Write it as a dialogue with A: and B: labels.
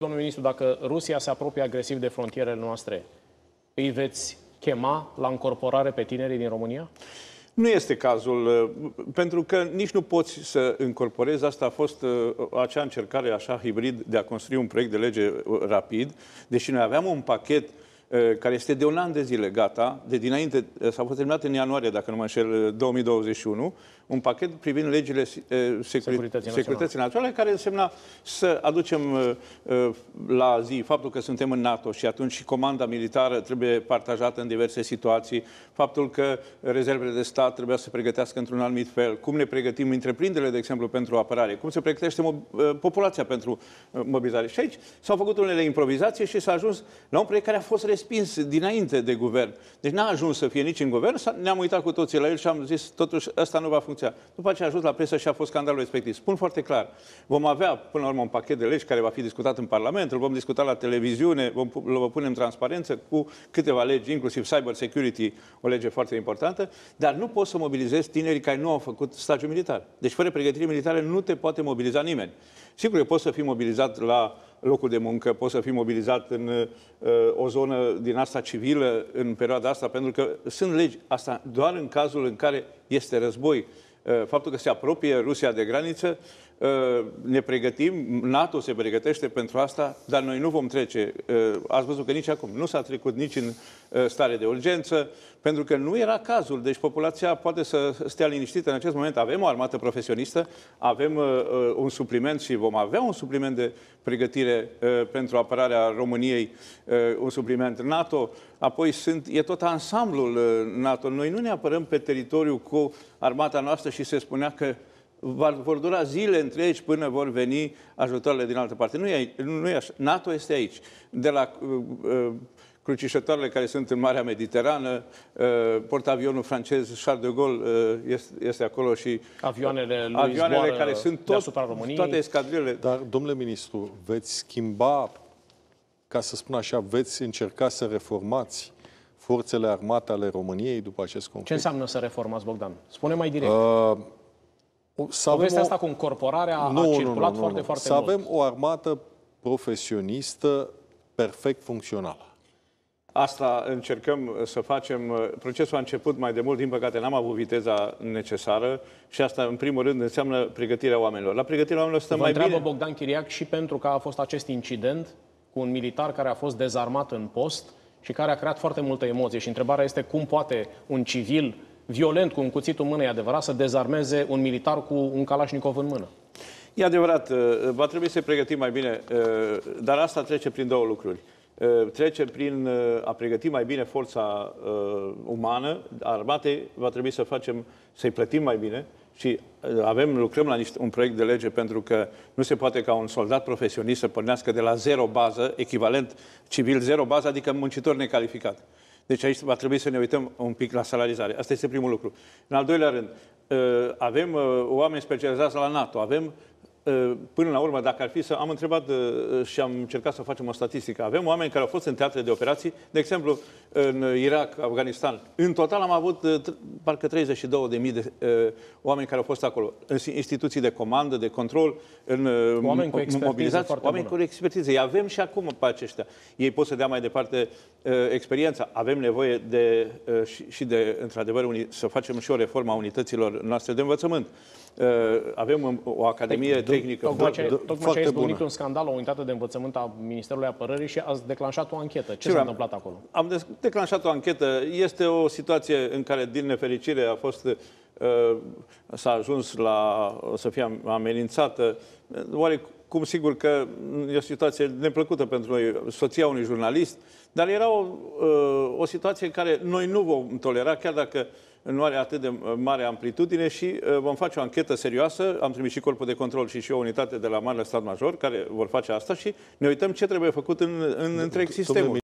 A: Domnul ministru, dacă Rusia se apropie agresiv de frontierele noastre, îi veți chema la încorporare pe tinerii din România?
B: Nu este cazul, uh, pentru că nici nu poți să încorporezi. Asta a fost uh, acea încercare așa hibrid de a construi un proiect de lege uh, rapid, deși noi aveam un pachet uh, Eh, care este de un an de zile gata, de dinainte, eh, s-a fost terminat în ianuarie, dacă nu mă înșel, 2021, eh, un pachet privind legile securității, securității naționale, care însemna să aducem la zi faptul că suntem în NATO și atunci și comanda militară trebuie partajată în diverse situații, faptul că rezervele de stat trebuia să se pregătească într-un anumit fel, cum ne pregătim întreprinderile, de exemplu, pentru apărare, cum se pregătește populația pentru mobilizare. Și aici s-au făcut unele improvizații și s-a ajuns la un proiect care a fost respins dinainte de guvern. Deci n-a ajuns să fie nici în guvern, ne-am uitat cu toții la el și am zis, totuși, asta nu va funcționa. După ce a ajuns la presă și a fost scandalul respectiv. Spun foarte clar, vom avea până la urmă un pachet de legi care va fi discutat în Parlament, îl vom discuta la televiziune, vom, îl pune în transparență cu câteva legi, inclusiv cyber security, o lege foarte importantă, dar nu poți să mobilizezi tinerii care nu au făcut stagiu militar. Deci fără pregătire militară nu te poate mobiliza nimeni. Sigur că poți să fii mobilizat la locul de muncă, poți să fii mobilizat în uh, o zonă din asta civilă în perioada asta, pentru că sunt legi asta doar în cazul în care este război. Eh, faptul că se apropie Rusia de graniță, eh, ne pregătim, NATO se pregătește pentru asta, dar noi nu vom trece. Eh, ați văzut că nici acum nu s-a trecut nici în stare de urgență, pentru că nu era cazul. Deci populația poate să stea liniștită în acest moment. Avem o armată profesionistă, avem un supliment și vom avea un supliment de pregătire pentru apărarea României, un supliment NATO. Apoi sunt, e tot ansamblul NATO. Noi nu ne apărăm pe teritoriu cu armata noastră și și se spunea că vor dura zile întregi până vor veni ajutoarele din altă parte. Nu e, nu e așa. NATO este aici. De la uh, uh, crucișătoarele care sunt în Marea Mediterană, uh, portavionul francez Charles de Gaulle uh, este, este acolo și uh, avioanele, lui avioanele care sunt tot, toate
A: escadrilele. Dar, domnule ministru, veți schimba, ca să spun așa, veți încerca să reformați forțele armate ale României după acest conflict. Ce înseamnă să reformați, Bogdan? Spune mai direct. Uh, să avem o... asta cu încorporarea nu, a circulat nu, nu, nu, foarte, nu. foarte să mult. Să avem o armată profesionistă perfect funcțională.
B: Asta încercăm să facem. Procesul a început mai de mult, din păcate n-am avut viteza necesară și asta, în primul rând, înseamnă pregătirea oamenilor. La pregătirea oamenilor stăm Vă mai întreabă bine.
A: Bogdan Chiriac și pentru că a fost acest incident cu un militar care a fost dezarmat în post și care a creat foarte multă emoție. Și întrebarea este cum poate un civil violent cu un cuțit în mână, e adevărat, să dezarmeze un militar cu un Kalashnikov în mână.
B: E adevărat, uh, va trebui să pregătim mai bine, uh, dar asta trece prin două lucruri. Eh, trecem prin eh, a pregăti mai bine forța uh, umană, armate va trebui să facem, să-i plătim mai bine și avem, lucrăm la niște, un proiect de lege pentru că nu se poate ca un soldat profesionist să pornească de la zero bază, echivalent civil zero bază, adică muncitor necalificat. Deci aici va trebui să ne uităm un pic la salarizare. Asta este primul lucru. În al doilea rând, avem oameni specializați la NATO, avem Ă, până la urmă, dacă ar fi să... Am întrebat ă, și am încercat să facem o statistică. Avem oameni care au fost în teatre de operații, de exemplu, în Irak, Afganistan. În total am avut ă, parcă 32.000 de oameni care au fost acolo. În instituții de comandă, de control, în oameni cu mobilizați, oameni bună. cu expertiză. Îi avem și acum pe aceștia. Ei pot să dea mai departe experiența. Avem nevoie de, și de, într-adevăr, să facem și o reformă a unităților noastre de învățământ. Uh, avem o academie tehnică tocmai foarte, tocmai foarte bună. Tocmai un
A: scandal, o unitate de învățământ a Ministerului Apărării și ați declanșat o anchetă. Ce s-a întâmplat acolo?
B: Am declanșat o anchetă. Este o situație în care, din nefericire, a fost uh, s-a ajuns la să fie amenințată. Oare cum sigur că e o situație neplăcută pentru noi, soția unui jurnalist, dar era o, uh, o situație în care noi nu vom tolera, chiar dacă uh, nu are atât de uh, mare amplitudine și uh, vom face o anchetă serioasă. Am trimis și corpul de control și și o unitate de la Marele Stat Major care vor face asta și ne uităm ce trebuie făcut în, în întreg sistemul.